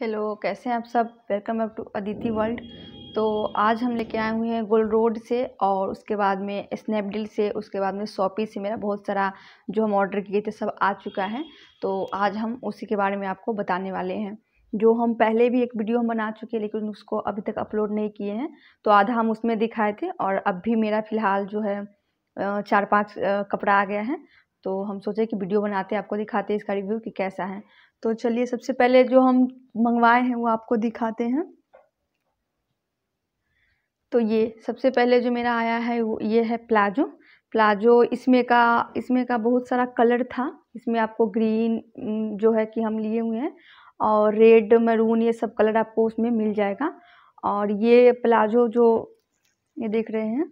hello कैसे हैं आप सब welcome back to Aditi world तो आज हम लेके आए हुए हैं गोल रोड से और उसके बाद में स्नैपडील से उसके बाद में शॉपी से मेरा बहुत सारा जो हम ऑर्डर किए थे सब आ चुका है तो आज हम उसी के बारे में आपको बताने वाले हैं जो हम पहले भी एक वीडियो हम बना चुके हैं लेकिन उसको अभी तक अपलोड नहीं किए हैं तो आधा हम उसमें दिखाए थे और अब भी मेरा फ़िलहाल जो है चार पाँच कपड़ा आ गया है तो हम सोचे कि वीडियो बनाते हैं आपको दिखाते हैं इसका रिव्यू कि कैसा है तो चलिए सबसे पहले जो हम मंगवाए हैं वो आपको दिखाते हैं तो ये सबसे पहले जो मेरा आया है वो ये है प्लाजो प्लाजो इसमें का इसमें का बहुत सारा कलर था इसमें आपको ग्रीन जो है कि हम लिए हुए हैं और रेड मरून ये सब कलर आपको उसमें मिल जाएगा और ये प्लाजो जो ये देख रहे हैं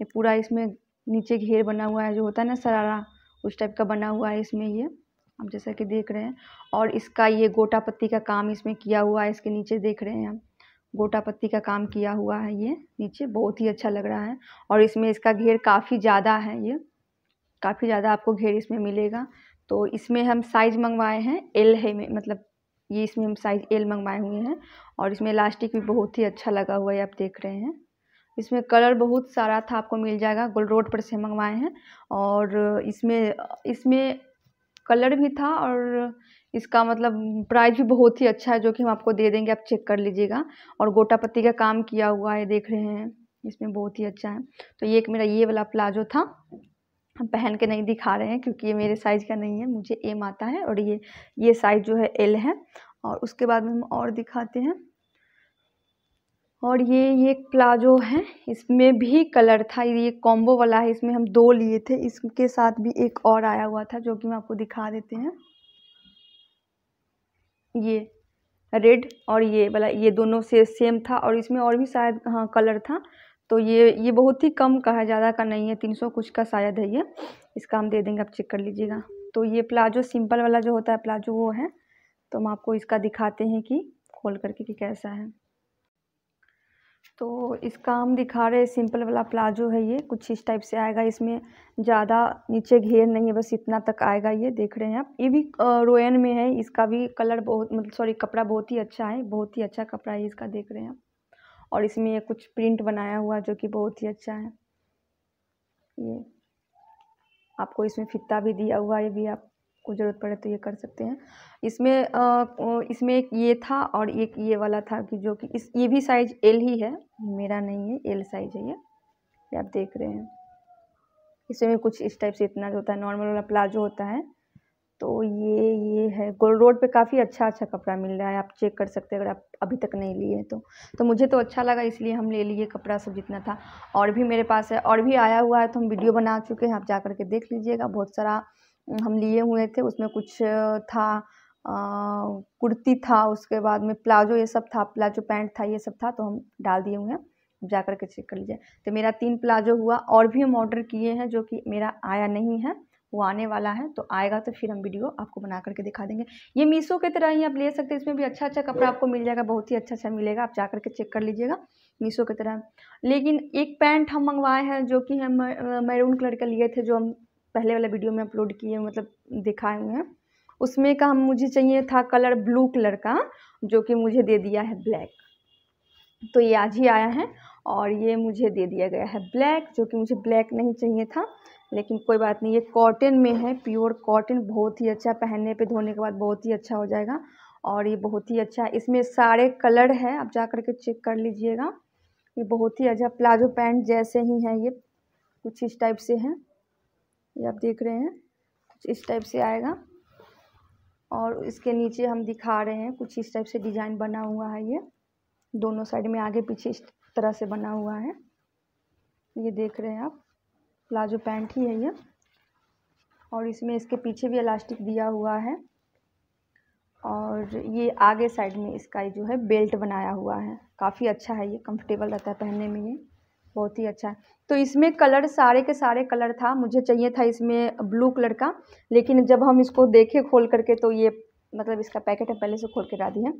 ये पूरा इसमें नीचे घेर बना हुआ है जो होता है ना सरारा उस टाइप का बना हुआ है इसमें ये आप जैसा कि देख रहे हैं और इसका ये गोटा पत्ती का काम इसमें किया हुआ है इसके नीचे देख रहे हैं हम गोटा पत्ती का काम किया हुआ है ये नीचे बहुत ही अच्छा लग रहा है और इसमें इसका घेर काफ़ी ज़्यादा है ये काफ़ी ज़्यादा आपको घेर इसमें मिलेगा तो इसमें हम साइज़ मंगवाए हैं एल है में मतलब ये इसमें हम साइज़ एल मंगवाए हुए हैं और इसमें इलास्टिक भी बहुत ही अच्छा लगा हुआ है आप देख रहे हैं इसमें कलर बहुत सारा था आपको मिल जाएगा गोल रोड पर से मंगवाए हैं और इसमें इसमें कलर भी था और इसका मतलब प्राइस भी बहुत ही अच्छा है जो कि हम आपको दे देंगे आप चेक कर लीजिएगा और गोटा पत्ती का काम किया हुआ है देख रहे हैं इसमें बहुत ही अच्छा है तो ये एक मेरा ये वाला प्लाजो था हम पहन के नहीं दिखा रहे हैं क्योंकि ये मेरे साइज़ का नहीं है मुझे एम आता है और ये ये साइज़ जो है एल है और उसके बाद में हम और दिखाते हैं और ये ये प्लाजो है इसमें भी कलर था ये कॉम्बो वाला है इसमें हम दो लिए थे इसके साथ भी एक और आया हुआ था जो कि मैं आपको दिखा देते हैं ये रेड और ये वाला ये दोनों से सेम था और इसमें और भी शायद हाँ कलर था तो ये ये बहुत ही कम का है ज़्यादा का नहीं है तीन सौ कुछ का शायद है ये इसका हम दे देंगे आप चेक कर लीजिएगा तो ये प्लाजो सिंपल वाला जो होता है प्लाजो वो है तो हम आपको इसका दिखाते हैं कि खोल करके कि कैसा है तो इसका हम दिखा रहे सिंपल वाला प्लाजो है ये कुछ इस टाइप से आएगा इसमें ज़्यादा नीचे घेर नहीं है बस इतना तक आएगा ये देख रहे हैं आप ये भी रोयन में है इसका भी कलर बहुत मतलब सॉरी कपड़ा बहुत ही अच्छा है बहुत ही अच्छा कपड़ा है इसका देख रहे हैं आप और इसमें कुछ प्रिंट बनाया हुआ जो कि बहुत ही अच्छा है ये आपको इसमें फिता भी दिया हुआ है ये भी आप को ज़रूरत पड़े तो ये कर सकते हैं इसमें आ, इसमें एक ये था और एक ये वाला था कि जो कि इस ये भी साइज एल ही है मेरा नहीं है एल साइज है ये ये आप देख रहे हैं इसमें कुछ इस टाइप से इतना जो होता है नॉर्मल वाला प्लाजो होता है तो ये ये है गोल रोड पे काफ़ी अच्छा अच्छा कपड़ा मिल रहा है आप चेक कर सकते हैं अगर आप अभी तक नहीं लिए तो तो मुझे तो अच्छा लगा इसलिए हम ले लिए कपड़ा सब जितना था और भी मेरे पास है और भी आया हुआ है तो हम वीडियो बना चुके हैं आप जा कर के देख लीजिएगा बहुत सारा हम लिए हुए थे उसमें कुछ था कुर्ती था उसके बाद में प्लाजो ये सब था प्लाजो पैंट था ये सब था तो हम डाल दिए हुए हैं जा कर के चेक कर लीजिए तो मेरा तीन प्लाजो हुआ और भी हम ऑर्डर किए हैं जो कि मेरा आया नहीं है वो आने वाला है तो आएगा तो फिर हम वीडियो आपको बना करके दिखा देंगे ये मीशो की तरह ही आप ले सकते हैं इसमें भी अच्छा अच्छा कपड़ा आपको मिल जाएगा बहुत ही अच्छा अच्छा मिलेगा आप जा करके चेक कर लीजिएगा मीशो की तरह लेकिन एक पैंट हम मंगवाए हैं जो कि हम मैरून कलर का लिए थे जो हम पहले वाला वीडियो में अपलोड किए मतलब दिखाए हुए हैं उसमें का हम मुझे चाहिए था कलर ब्लू कलर का जो कि मुझे दे दिया है ब्लैक तो ये आज ही आया है और ये मुझे दे दिया गया है ब्लैक जो कि मुझे ब्लैक नहीं चाहिए था लेकिन कोई बात नहीं ये कॉटन में है प्योर कॉटन बहुत ही अच्छा पहनने पे धोने के बाद बहुत ही अच्छा हो जाएगा और ये बहुत ही अच्छा है इसमें सारे कलर है आप जा करके चेक कर लीजिएगा ये बहुत ही अच्छा प्लाजो पैंट जैसे ही है ये कुछ इस टाइप से है ये आप देख रहे हैं कुछ इस टाइप से आएगा और इसके नीचे हम दिखा रहे हैं कुछ इस टाइप से डिज़ाइन बना हुआ है ये दोनों साइड में आगे पीछे इस तरह से बना हुआ है ये देख रहे हैं आप प्लाजो पैंट ही है ये और इसमें इसके पीछे भी इलास्टिक दिया हुआ है और ये आगे साइड में इसका जो है बेल्ट बनाया हुआ है काफ़ी अच्छा है ये कंफर्टेबल रहता है पहनने में ये बहुत ही अच्छा है तो इसमें कलर सारे के सारे कलर था मुझे चाहिए था इसमें ब्लू कलर का लेकिन जब हम इसको देखे खोल करके तो ये मतलब इसका पैकेट हम पहले से खोल के ला दिए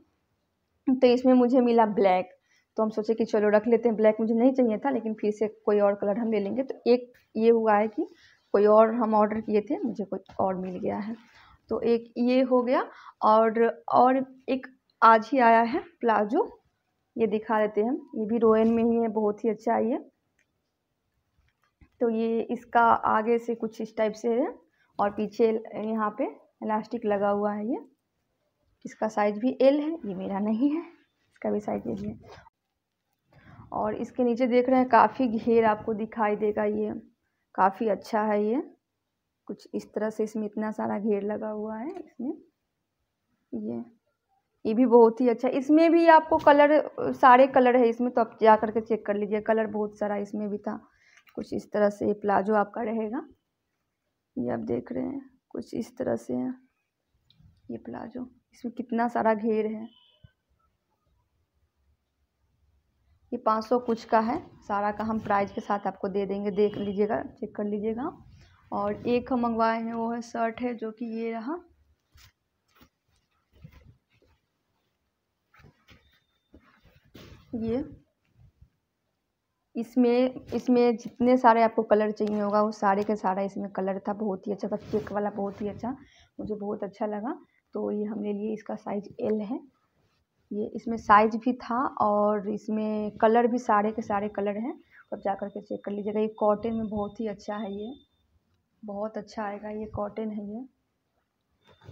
तो इसमें मुझे मिला ब्लैक तो हम सोचे कि चलो रख लेते हैं ब्लैक मुझे नहीं चाहिए था लेकिन फिर से कोई और कलर हम ले लेंगे तो एक ये हुआ है कि कोई और हम ऑर्डर किए थे मुझे कोई और मिल गया है तो एक ये हो गया और और एक आज ही आया है प्लाजो ये दिखा देते हैं ये भी रोयन में ही है बहुत ही अच्छा है ये तो ये इसका आगे से कुछ इस टाइप से है और पीछे यहाँ पे इलास्टिक लगा हुआ है ये इसका साइज भी एल है ये मेरा नहीं है इसका भी साइज एल है और इसके नीचे देख रहे हैं काफ़ी घेर आपको दिखाई देगा ये काफ़ी अच्छा है ये कुछ इस तरह से इसमें इतना सारा घेर लगा हुआ है इसमें ये ये भी बहुत ही अच्छा इसमें भी आपको कलर सारे कलर है इसमें तो आप जा करके चेक कर लीजिए कलर बहुत सारा इसमें भी था कुछ इस तरह से ये प्लाजो आपका रहेगा ये आप देख रहे हैं कुछ इस तरह से है ये प्लाजो इसमें कितना सारा घेर है ये पाँच सौ कुछ का है सारा का हम प्राइस के साथ आपको दे देंगे देख लीजिएगा चेक कर लीजिएगा और एक हम मंगवाए हैं वो है शर्ट है जो कि ये रहा ये इसमें इसमें जितने सारे आपको कलर चाहिए होगा वो सारे का सारा इसमें कलर था बहुत ही अच्छा था चेक वाला बहुत ही अच्छा मुझे बहुत अच्छा लगा तो ये हमने लिए इसका साइज एल है ये इसमें साइज भी था और इसमें कलर भी सारे के सारे कलर हैं अब जा कर के चेक कर लीजिएगा ये कॉटन में बहुत ही अच्छा है ये बहुत अच्छा आएगा ये कॉटन है ये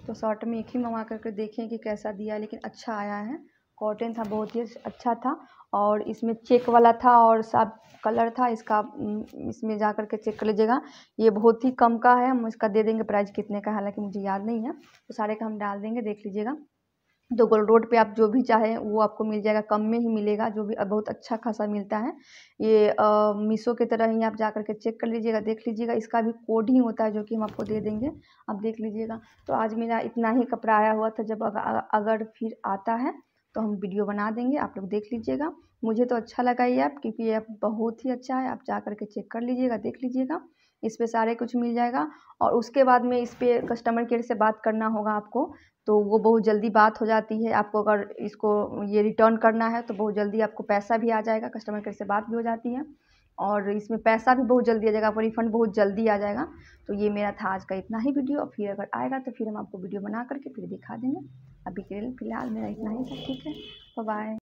तो शॉर्ट में एक ही मंगा करके देखें कि कैसा दिया लेकिन अच्छा आया है कॉटन था बहुत ही अच्छा था और इसमें चेक वाला था और सब कलर था इसका इसमें जा कर के चेक कर लीजिएगा ये बहुत ही कम का है हम इसका दे देंगे प्राइस कितने का हालांकि मुझे याद नहीं है तो सारे का हम डाल देंगे देख लीजिएगा तो गोल रोड पे आप जो भी चाहे वो आपको मिल जाएगा कम में ही मिलेगा जो भी बहुत अच्छा खासा मिलता है ये मीशो की तरह ही आप जा कर के चेक कर लीजिएगा देख लीजिएगा इसका भी कोड ही होता है जो कि हम आपको दे देंगे आप देख लीजिएगा तो आज मेरा इतना ही कपड़ा आया हुआ था जब अगर फिर आता है तो हम वीडियो बना देंगे आप लोग देख लीजिएगा मुझे तो अच्छा लगा ये ऐप क्योंकि ये ऐप बहुत ही अच्छा है आप जा कर के चेक कर लीजिएगा देख लीजिएगा इस पर सारे कुछ मिल जाएगा और उसके बाद में इस पर कस्टमर केयर से बात करना होगा आपको तो वो बहुत जल्दी बात हो जाती है आपको अगर इसको ये रिटर्न करना है तो बहुत जल्दी आपको पैसा भी आ जाएगा कस्टमर केयर से बात भी हो जाती है और इसमें पैसा भी बहुत जल्दी आ जाएगा आपको रिफंड बहुत जल्दी आ जाएगा तो ये मेरा था आज का इतना ही वीडियो और फिर अगर आएगा तो फिर हम आपको वीडियो बना करके फिर दिखा देंगे अभी के लिए फ़िलहाल मेरा इतना ही सब ठीक है तो बाय